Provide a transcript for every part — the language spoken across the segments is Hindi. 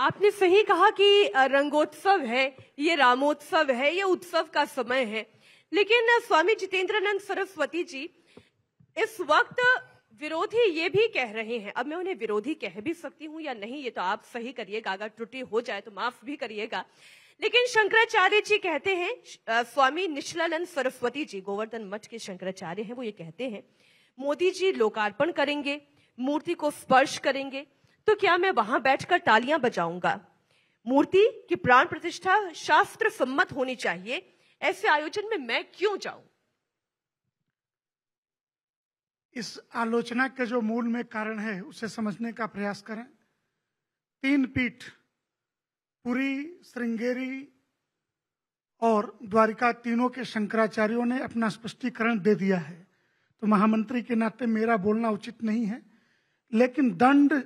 आपने सही कहा कि रंगोत्सव है ये रामोत्सव है ये उत्सव का समय है लेकिन स्वामी जितेंद्रानंद सरस्वती जी इस वक्त विरोधी ये भी कह रहे हैं अब मैं उन्हें विरोधी कह भी सकती हूँ या नहीं ये तो आप सही करिएगा अगर त्रुटि हो जाए तो माफ भी करिएगा लेकिन शंकराचार्य जी कहते हैं स्वामी निश्चलानंद सरस्वती जी गोवर्धन मठ के शंकराचार्य हैं वो ये कहते हैं मोदी जी लोकार्पण करेंगे मूर्ति को स्पर्श करेंगे तो क्या मैं वहां बैठकर तालियां बजाऊंगा मूर्ति की प्राण प्रतिष्ठा शास्त्र सम्मत होनी चाहिए ऐसे आयोजन में मैं क्यों जाऊं इस आलोचना के जो मूल में कारण है उसे समझने का प्रयास करें तीन पीठ पुरी श्रृंगेरी और द्वारिका तीनों के शंकराचार्यों ने अपना स्पष्टीकरण दे दिया है तो महामंत्री के नाते मेरा बोलना उचित नहीं है लेकिन दंड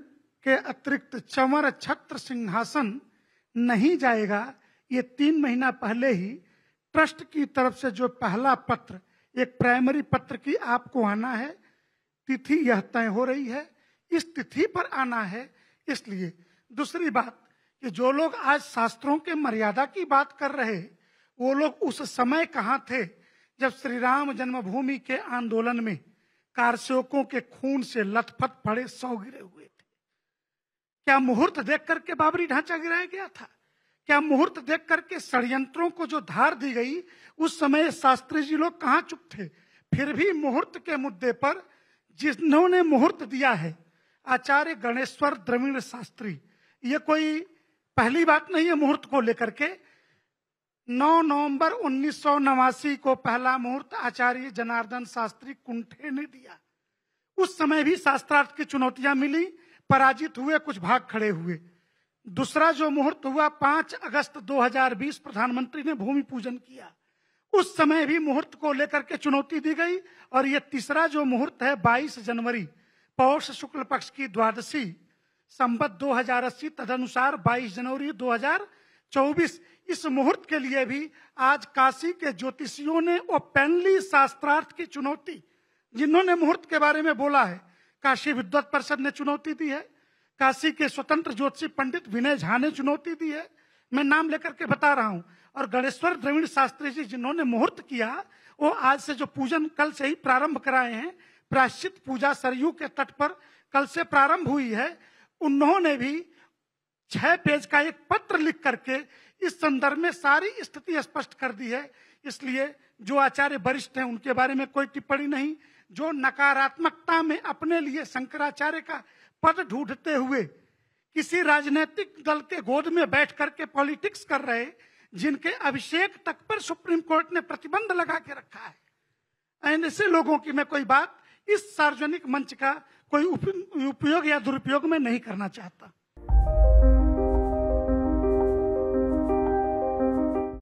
के अतिरिक्त चमर छत्र सिंहासन नहीं जाएगा ये तीन महीना पहले ही ट्रस्ट की तरफ से जो पहला पत्र एक प्राइमरी पत्र की आपको आना है तिथि यह तय हो रही है इस तिथि पर आना है इसलिए दूसरी बात कि जो लोग आज शास्त्रों के मर्यादा की बात कर रहे वो लोग उस समय कहाँ थे जब श्री राम जन्मभूमि के आंदोलन में कारसेवकों के खून से लथपथ पड़े सौ गिरे हुए क्या मुहूर्त देख करके बाबरी ढांचा गिराया गया था क्या मुहूर्त देख करके षडयंत्रों को जो धार दी गई उस समय शास्त्री जी लोग कहाँ चुप थे फिर भी मुहूर्त के मुद्दे पर जिन्होंने मुहूर्त दिया है आचार्य गणेश्वर द्रविण शास्त्री ये कोई पहली बात नहीं है मुहूर्त को लेकर के 9 नवंबर उन्नीस को पहला मुहूर्त आचार्य जनार्दन शास्त्री कुंठे ने दिया उस समय भी शास्त्रार्थ की चुनौतियां मिली पराजित हुए कुछ भाग खड़े हुए दूसरा जो मुहूर्त हुआ पांच अगस्त 2020 प्रधानमंत्री ने भूमि पूजन किया उस समय भी मुहूर्त को लेकर के चुनौती दी गई और ये तीसरा जो मुहूर्त है बाईस जनवरी पौष शुक्ल पक्ष की द्वादशी संबत 2080 तदनुसार बाईस जनवरी दो चौबीस इस मुहूर्त के लिए भी आज काशी के ज्योतिषियों ने ओपनली शास्त्रार्थ की चुनौती जिन्होंने मुहूर्त के बारे में बोला है काशी विद्वत परिषद ने चुनौती दी है काशी के स्वतंत्र ज्योतिषी पंडित विनय झा ने चुनौती दी है मैं नाम लेकर के बता रहा हूं और गणेश्वर द्रविण शास्त्री जी जिन्होंने मुहूर्त किया वो आज से जो पूजन कल से ही प्रारंभ कराए हैं प्राश्चित पूजा सरयू के तट पर कल से प्रारंभ हुई है उन्होंने भी छह पेज का एक पत्र लिख करके इस संदर्भ में सारी स्थिति स्पष्ट कर दी है इसलिए जो आचार्य वरिष्ठ हैं उनके बारे में कोई टिप्पणी नहीं जो नकारात्मकता में अपने लिए शंकराचार्य का पद ढूंढते हुए किसी राजनीतिक दल के गोद में बैठ करके पॉलिटिक्स कर रहे जिनके अभिषेक तक पर सुप्रीम कोर्ट ने प्रतिबंध लगा के रखा है ऐसे लोगों की मैं कोई बात इस सार्वजनिक मंच का कोई उपयोग या दुरुपयोग में नहीं करना चाहता